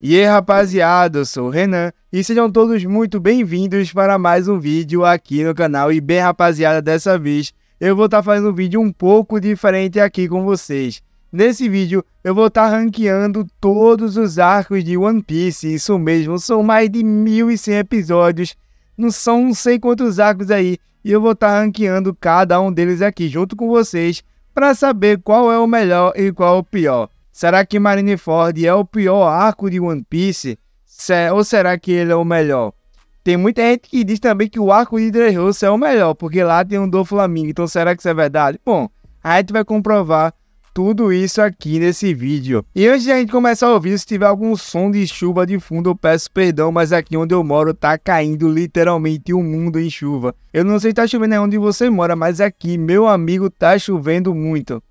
E aí rapaziada, eu sou o Renan e sejam todos muito bem-vindos para mais um vídeo aqui no canal E bem rapaziada, dessa vez eu vou estar tá fazendo um vídeo um pouco diferente aqui com vocês Nesse vídeo eu vou estar tá ranqueando todos os arcos de One Piece, isso mesmo, são mais de 1100 episódios Não são não sei quantos arcos aí e eu vou estar tá ranqueando cada um deles aqui junto com vocês para saber qual é o melhor e qual é o pior Será que Marineford é o pior arco de One Piece? Ou será que ele é o melhor? Tem muita gente que diz também que o arco de Dressrosa é o melhor, porque lá tem um do Flamingo. Então será que isso é verdade? Bom, a gente vai comprovar tudo isso aqui nesse vídeo. E antes de a gente começar a ouvir, se tiver algum som de chuva de fundo, eu peço perdão, mas aqui onde eu moro tá caindo literalmente o um mundo em chuva. Eu não sei se tá chovendo onde você mora, mas aqui, meu amigo, tá chovendo muito.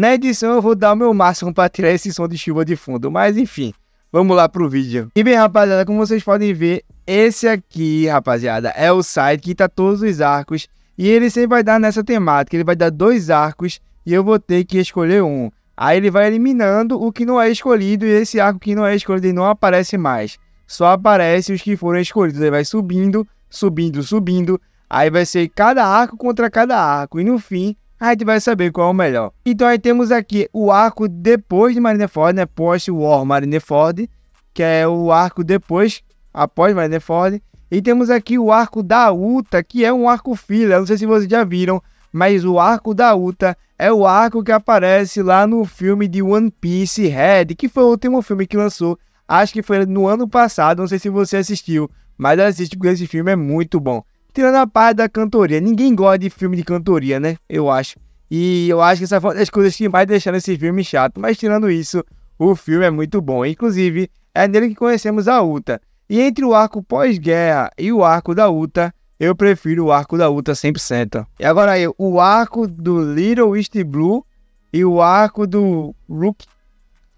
Na né? edição eu vou dar o meu máximo para tirar esse som de chuva de fundo, mas enfim, vamos lá pro vídeo. E bem rapaziada, como vocês podem ver, esse aqui rapaziada é o site que tá todos os arcos e ele sempre vai dar nessa temática, ele vai dar dois arcos e eu vou ter que escolher um. Aí ele vai eliminando o que não é escolhido e esse arco que não é escolhido não aparece mais. Só aparece os que foram escolhidos, ele vai subindo, subindo, subindo. Aí vai ser cada arco contra cada arco e no fim a gente vai saber qual é o melhor. Então aí temos aqui o arco depois de Marineford, né? Post-War Marineford, que é o arco depois, após Marineford. E temos aqui o arco da Uta, que é um arco filler, não sei se vocês já viram, mas o arco da Uta é o arco que aparece lá no filme de One Piece Red, que foi o último filme que lançou, acho que foi no ano passado, não sei se você assistiu, mas assiste porque esse filme é muito bom. Tirando a parte da cantoria. Ninguém gosta de filme de cantoria, né? Eu acho. E eu acho que essa foi uma das coisas que mais deixaram esse filme chato. Mas tirando isso, o filme é muito bom. Inclusive, é nele que conhecemos a Uta. E entre o arco pós-guerra e o arco da Uta, eu prefiro o arco da Uta 100%. E agora aí, o arco do Little East Blue e o arco do Rook.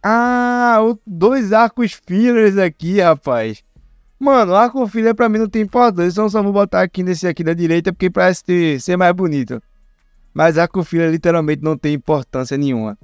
Ah, dois arcos fillers aqui, rapaz. Mano, arco com filha é pra mim não tem importância, então só vou botar aqui nesse aqui da direita porque parece ter, ser mais bonito. Mas a filha literalmente não tem importância nenhuma.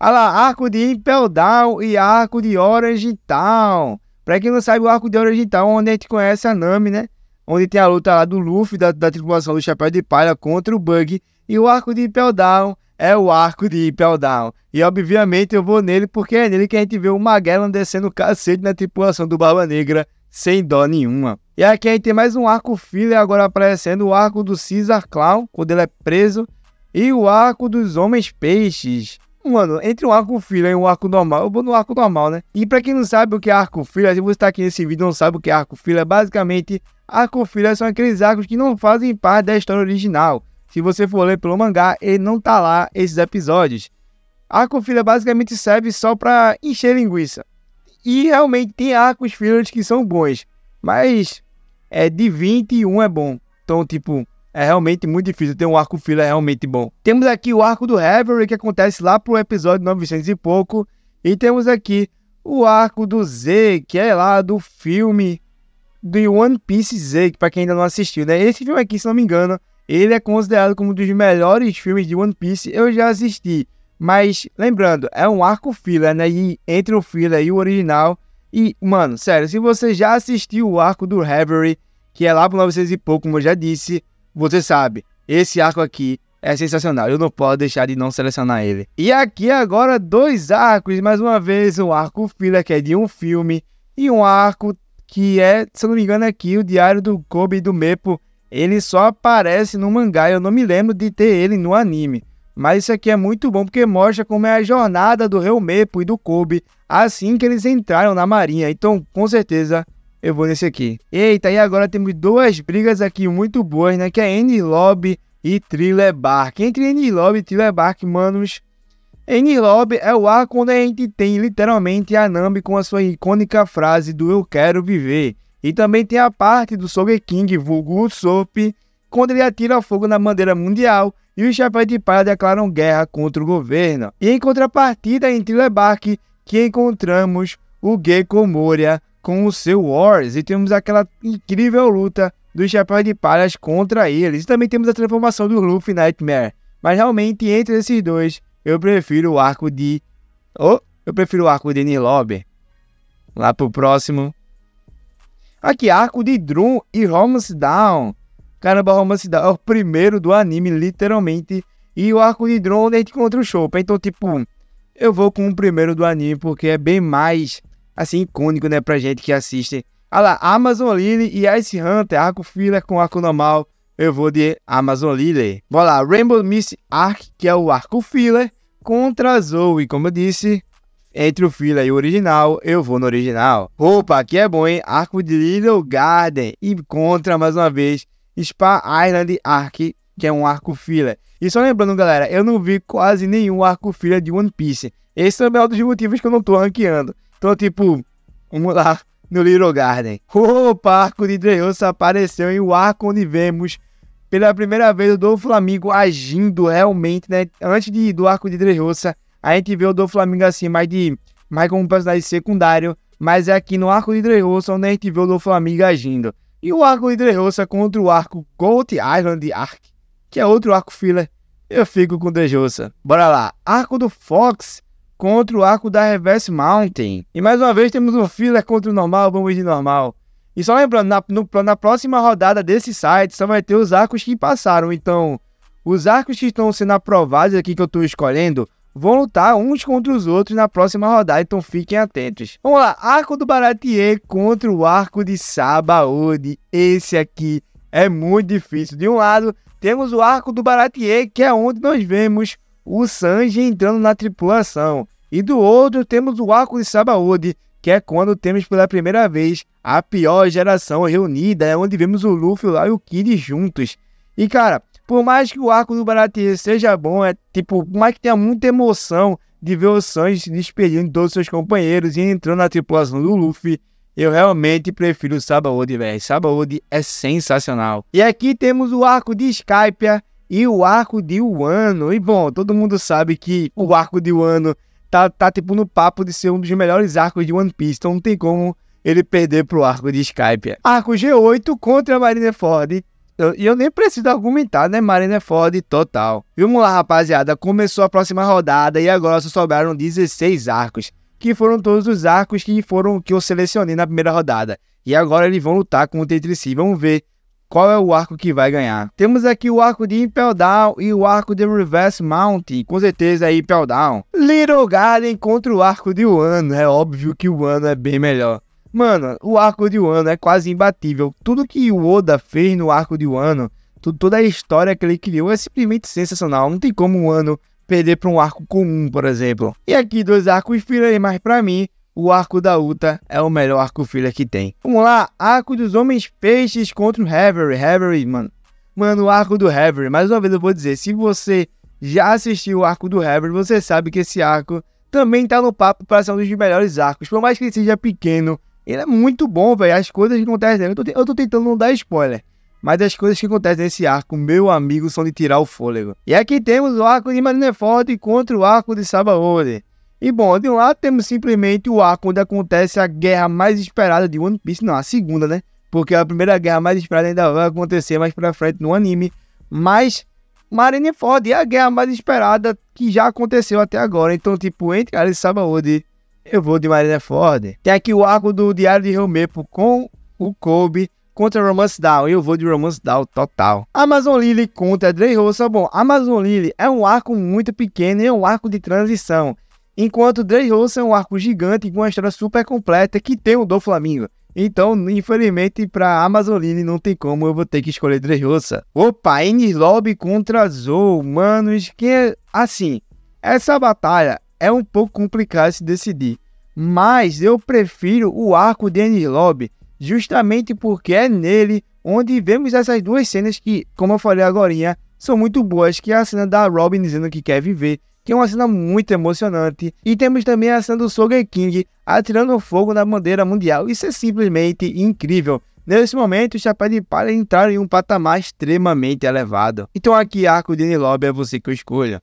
Olha lá, arco de Impel Down e arco de Orange Town. Pra quem não sabe, o arco de Orange Town é onde a gente conhece a Nami, né? Onde tem a luta lá do Luffy, da, da tripulação do Chapéu de Palha contra o Bug. E o arco de Impel Down é o arco de Down E obviamente eu vou nele porque é nele que a gente vê o Magellan descendo o cacete na tripulação do Barba Negra sem dó nenhuma. E aqui a gente tem mais um arco filler agora aparecendo, o arco do Caesar Clown, quando ele é preso, e o arco dos Homens Peixes. Mano, entre um arco filler e um arco normal, eu vou no arco normal, né? E pra quem não sabe o que é arco filler, se você tá aqui nesse vídeo e não sabe o que é arco filler, basicamente, arco filler são aqueles arcos que não fazem parte da história original. Se você for ler pelo mangá, ele não tá lá esses episódios. Arco filler basicamente serve só para encher linguiça. E realmente tem arcos fillers que são bons, mas é de 21 é bom. Então, tipo, é realmente muito difícil ter um arco filler realmente bom. Temos aqui o arco do Reverie que acontece lá pro episódio 900 e pouco. E temos aqui o arco do Z, que é lá do filme do One Piece Z, que para quem ainda não assistiu, né? Esse filme aqui, se não me engano, ele é considerado como um dos melhores filmes de One Piece eu já assisti. Mas, lembrando, é um arco filler, né? E entre o filler e o original. E, mano, sério, se você já assistiu o arco do Reverie, que é lá pro 900 e pouco, como eu já disse, você sabe, esse arco aqui é sensacional. Eu não posso deixar de não selecionar ele. E aqui agora, dois arcos. Mais uma vez, um arco filler, que é de um filme, e um arco que é, se eu não me engano, aqui, o Diário do Kobe e do Mepo, ele só aparece no mangá. Eu não me lembro de ter ele no anime. Mas isso aqui é muito bom porque mostra como é a jornada do Helmepo e do Kobe assim que eles entraram na marinha. Então, com certeza, eu vou nesse aqui. Eita, e agora temos duas brigas aqui muito boas, né? Que é N Lobby e Thriller Bark. Entre N Lobby e Thriller Bark, manos, N Lobby é o ar quando a gente tem literalmente a Nami com a sua icônica frase do Eu Quero Viver. E também tem a parte do Sogeking, vulgo Usopp, quando ele atira fogo na bandeira mundial e os chapéus de palha declaram guerra contra o governo. E em contrapartida em Thriller que encontramos o Gecko Moria com o seu Wars e temos aquela incrível luta dos chapéus de palhas contra eles. E também temos a transformação do Luffy Nightmare. Mas realmente entre esses dois, eu prefiro o arco de... Oh, eu prefiro o arco de Nilobe. Lá pro próximo. Aqui, arco de Drum e Romance Down. Caramba, Romance Down é o primeiro do anime, literalmente. E o arco de Drum onde a gente encontra o Chopper. Então, tipo, eu vou com o primeiro do anime, porque é bem mais, assim, icônico, né, pra gente que assiste. Ah lá, Amazon Lily e Ice Hunter, arco filler com arco normal. Eu vou de Amazon Lily. Bora lá, Rainbow Miss Arc, que é o arco filler, contra Zoe, como eu disse, entre o fila e o original, eu vou no original. Opa, aqui é bom, hein? Arco de Little Garden. Encontra mais uma vez, Spa Island Arc, que é um arco fila. E só lembrando, galera, eu não vi quase nenhum arco fila de One Piece. Esse também é um dos motivos que eu não tô ranqueando. Então, tipo, vamos lá no Little Garden. Opa, arco de Dreyusa apareceu em o arco onde vemos pela primeira vez o Flamengo agindo realmente, né? Antes de, do arco de Dreyusa a gente vê o do Flamengo assim, mais de mais como personagem secundário, mas é aqui no arco de Dreyrosa onde a gente vê o do Flamengo agindo. E o arco de Dreyrosa contra o arco Gold Island Arc, que é outro arco filler, eu fico com Dreyrosa. Bora lá, arco do Fox contra o arco da Reverse Mountain. E mais uma vez temos um filler contra o normal, vamos de normal. E só lembrando, na, no, na próxima rodada desse site só vai ter os arcos que passaram, então... Os arcos que estão sendo aprovados aqui que eu estou escolhendo vão lutar uns contra os outros na próxima rodada, então fiquem atentos. Vamos lá, arco do Baratier contra o arco de Sabaody. Esse aqui é muito difícil. De um lado, temos o arco do Baratier, que é onde nós vemos o Sanji entrando na tripulação. E do outro, temos o arco de Sabaody, que é quando temos pela primeira vez a pior geração reunida, é onde vemos o Luffy lá e o Kid juntos. E cara, por mais que o arco do Baratie seja bom, é tipo, por mais que tenha muita emoção de ver o Sanji se despedindo de todos seus companheiros e entrando na tripulação do Luffy, eu realmente prefiro o Sabaody, velho. Sabaody é sensacional. E aqui temos o arco de Skype e o arco de Wano. E bom, todo mundo sabe que o arco de Wano tá, tá tipo no papo de ser um dos melhores arcos de One Piece, então não tem como ele perder pro arco de Skype. Arco G8 contra a Marineford. Então, e eu nem preciso argumentar, né? Marina é foda total. Vamos lá, rapaziada. Começou a próxima rodada e agora só sobraram 16 arcos. Que foram todos os arcos que foram que eu selecionei na primeira rodada. E agora eles vão lutar contra entre si. Vamos ver qual é o arco que vai ganhar. Temos aqui o arco de Impel Down e o arco de Reverse Mountain, com certeza é Impel Down. Little Garden contra o arco de Wano, é óbvio que o Wano é bem melhor. Mano, o arco de Wano é quase imbatível. Tudo que o Oda fez no arco de Wano, tudo, toda a história que ele criou é simplesmente sensacional. Não tem como o Wano perder para um arco comum, por exemplo. E aqui dois arcos filler, mas para mim, o arco da Uta é o melhor arco filler que tem. Vamos lá, arco dos homens peixes contra o Havery. Havery, mano. Mano, o arco do Havery, mais uma vez eu vou dizer, se você já assistiu o arco do Havery, você sabe que esse arco também tá no papo para ser um dos melhores arcos. Por mais que ele seja pequeno, ele é muito bom, velho. As coisas que acontecem. Eu tô, eu tô tentando não dar spoiler. Mas as coisas que acontecem nesse arco, meu amigo, são de tirar o fôlego. E aqui temos o arco de Marineford contra o arco de Sabaody. E bom, de um lado temos simplesmente o arco onde acontece a guerra mais esperada de One Piece, não, a segunda, né? Porque a primeira guerra mais esperada ainda vai acontecer mais pra frente no anime. Mas Marineford é a guerra mais esperada que já aconteceu até agora. Então, tipo, entre Alice e Sabaody eu vou de Marina Ford. Tem aqui o arco do Diário de Romepo com o Kobe contra Romance Down. Eu vou de Romance Down total. Amazon Lily contra Dre Rosa. Bom, Amazon Lily é um arco muito pequeno e é um arco de transição. Enquanto Dre Rosa é um arco gigante com uma história super completa que tem o do Flamengo. Então, infelizmente, para Amazon Lily não tem como, eu vou ter que escolher Dre Rosa. Opa, Enis Lobby contra Zou. Manos, que é assim, essa batalha é um pouco complicado se decidir, mas eu prefiro o arco de Enilob, justamente porque é nele onde vemos essas duas cenas que, como eu falei agora, são muito boas, que é a cena da Robin dizendo que quer viver, que é uma cena muito emocionante, e temos também a cena do Soger King atirando fogo na bandeira mundial, isso é simplesmente incrível. Nesse momento, o Chapéu de Palha entraram em um patamar extremamente elevado. Então aqui, Arco de Nilobe é você que escolha.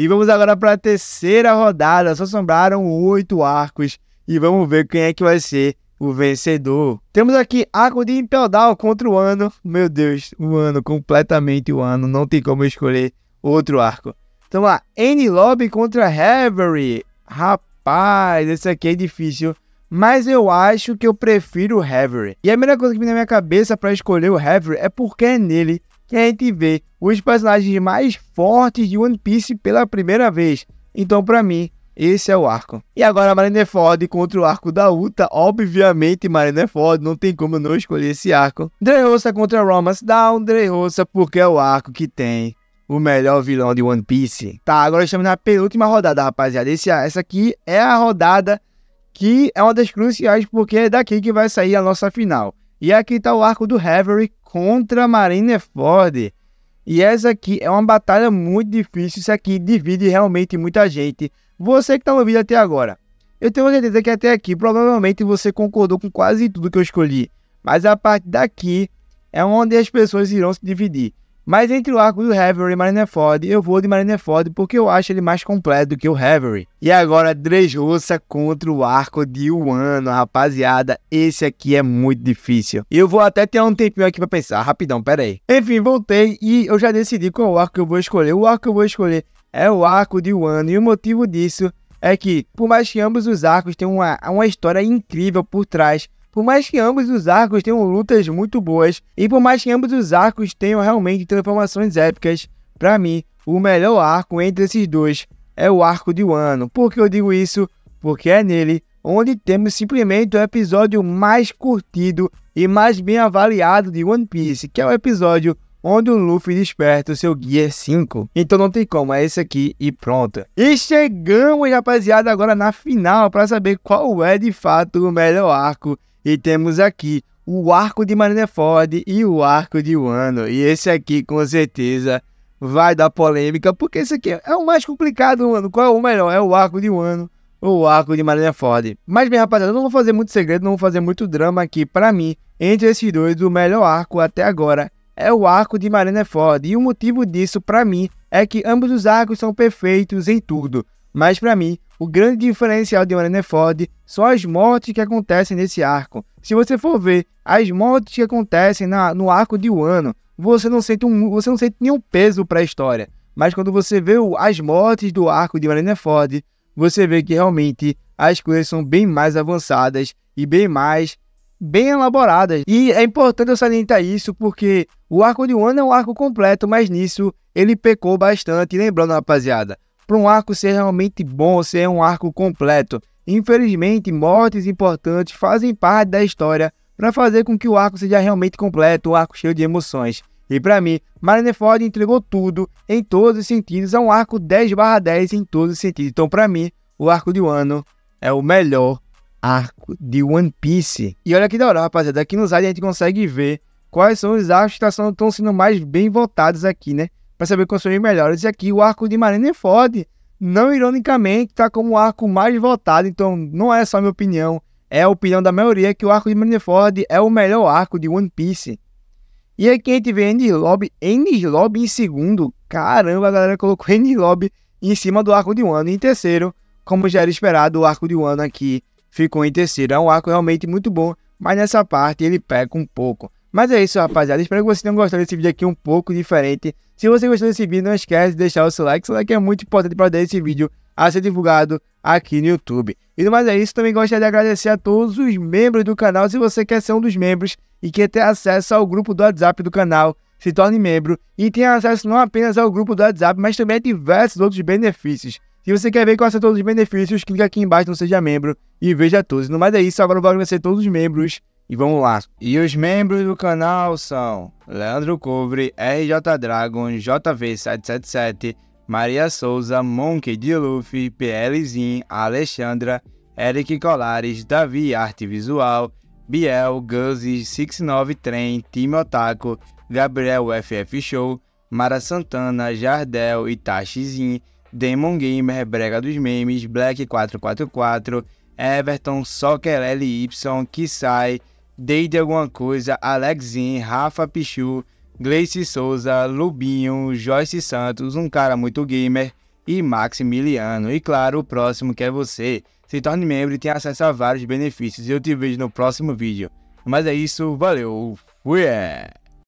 E vamos agora para a terceira rodada. Só sobraram oito arcos. E vamos ver quem é que vai ser o vencedor. Temos aqui Arco de Down contra o Ano. Meu Deus, o Ano, completamente o Ano. Não tem como escolher outro arco. Então lá, N Lobby contra Heavery. Rapaz, esse aqui é difícil. Mas eu acho que eu prefiro o Heavery. E a primeira coisa que vem na minha cabeça para escolher o Heavery é porque é nele que a gente vê os personagens mais fortes de One Piece pela primeira vez. Então, para mim, esse é o arco. E agora Marineford é contra o arco da Uta. Obviamente Marineford, é não tem como eu não escolher esse arco. Dreyrosa contra Romance Down. Dreyrosa porque é o arco que tem o melhor vilão de One Piece. Tá, agora estamos na penúltima rodada, rapaziada. Esse, essa aqui é a rodada que é uma das cruciais porque é daqui que vai sair a nossa final. E aqui está o arco do Haverick contra Marineford. E essa aqui é uma batalha muito difícil, isso aqui divide realmente muita gente. Você que está no vídeo até agora, eu tenho certeza que até aqui provavelmente você concordou com quase tudo que eu escolhi. Mas a parte daqui é onde as pessoas irão se dividir. Mas entre o arco do Havery e Marineford, eu vou de Marineford porque eu acho ele mais completo do que o Havery. E agora, Dres Russa contra o arco de Wano, rapaziada. Esse aqui é muito difícil. E eu vou até ter um tempinho aqui pra pensar, rapidão, pera aí. Enfim, voltei e eu já decidi qual arco que eu vou escolher. O arco que eu vou escolher é o arco de Wano e o motivo disso é que, por mais que ambos os arcos tenham uma, uma história incrível por trás, por mais que ambos os arcos tenham lutas muito boas e por mais que ambos os arcos tenham realmente transformações épicas, para mim, o melhor arco entre esses dois é o arco de Wano. Por que eu digo isso? Porque é nele onde temos simplesmente o episódio mais curtido e mais bem avaliado de One Piece, que é o episódio onde o Luffy desperta o seu Gear 5. Então não tem como, é esse aqui e pronto. E chegamos, rapaziada, agora na final para saber qual é de fato o melhor arco e temos aqui o arco de Marineford e o arco de Wano. E esse aqui, com certeza, vai dar polêmica, porque esse aqui é o mais complicado, Qual é o melhor? É o arco de Wano ou o arco de Marineford. Mas bem, rapaziada, eu não vou fazer muito segredo, não vou fazer muito drama aqui. Para mim, entre esses dois, o melhor arco até agora é o arco de Marineford. E o motivo disso, para mim, é que ambos os arcos são perfeitos em tudo. Mas para mim, o grande diferencial de Marineford são as mortes que acontecem nesse arco. Se você for ver as mortes que acontecem na, no arco de Wano, você não sente um, você não sente nenhum peso para a história. Mas quando você vê o, as mortes do arco de Marineford, você vê que realmente as coisas são bem mais avançadas e bem mais bem elaboradas. E é importante eu salientar isso porque o arco de Wano é um arco completo, mas nisso ele pecou bastante, lembrando rapaziada para um arco ser realmente bom, ser um arco completo. Infelizmente, mortes importantes fazem parte da história para fazer com que o arco seja realmente completo, um arco cheio de emoções. E para mim, Marineford entregou tudo, em todos os sentidos, a é um arco 10/10 em todos os sentidos. Então, para mim, o arco de Wano é o melhor arco de One Piece. E olha que da hora, rapaziada, aqui no site a gente consegue ver quais são os arcos que tá estão sendo mais bem votados aqui, né? para saber quais são os melhores. E aqui o arco de Marina é Ford não ironicamente, está como o arco mais votado, então não é só minha opinião, é a opinião da maioria que o arco de Marineford é, é o melhor arco de One Piece. E aqui a gente vê Enies Lobby, Enies Lobby em segundo, caramba, a galera colocou Enies Lobby em cima do arco de Wano. em terceiro, como já era esperado, o arco de Wano aqui ficou em terceiro. É um arco realmente muito bom, mas nessa parte ele peca um pouco. Mas é isso, rapaziada. Espero que vocês tenham gostado desse vídeo aqui um pouco diferente. Se você gostou desse vídeo, não esquece de deixar o seu like. Seu like é muito importante para dar esse vídeo a ser divulgado aqui no YouTube. E no mais é isso, também gostaria de agradecer a todos os membros do canal. Se você quer ser um dos membros e quer ter acesso ao grupo do WhatsApp do canal, se torne membro e tenha acesso não apenas ao grupo do WhatsApp, mas também a diversos outros benefícios. Se você quer ver quais são todos os benefícios, clica aqui embaixo no Seja Membro e veja todos. No mais é isso, agora eu vou agradecer todos os membros e vamos lá. E os membros do canal são Leandro Cobre, RJ Dragon, JV777, Maria Souza, Monkey de Luffy, PLzin, Alexandra, Eric Colares, Davi Arte Visual, Biel, Guzzi, 69 Trem, Time Otaku, Gabriel FF Show, Mara Santana, Jardel, Itachizin, Demon Gamer, Brega dos Memes, Black 444, Everton, Soccer LY, Kisai, Deide Alguma Coisa, Alexin, Rafa Pichu, Gleice Souza, Lubinho, Joyce Santos, um cara muito gamer e Maximiliano. E claro, o próximo que é você. Se torne membro e tenha acesso a vários benefícios. Eu te vejo no próximo vídeo. Mas é isso, valeu, fui! É.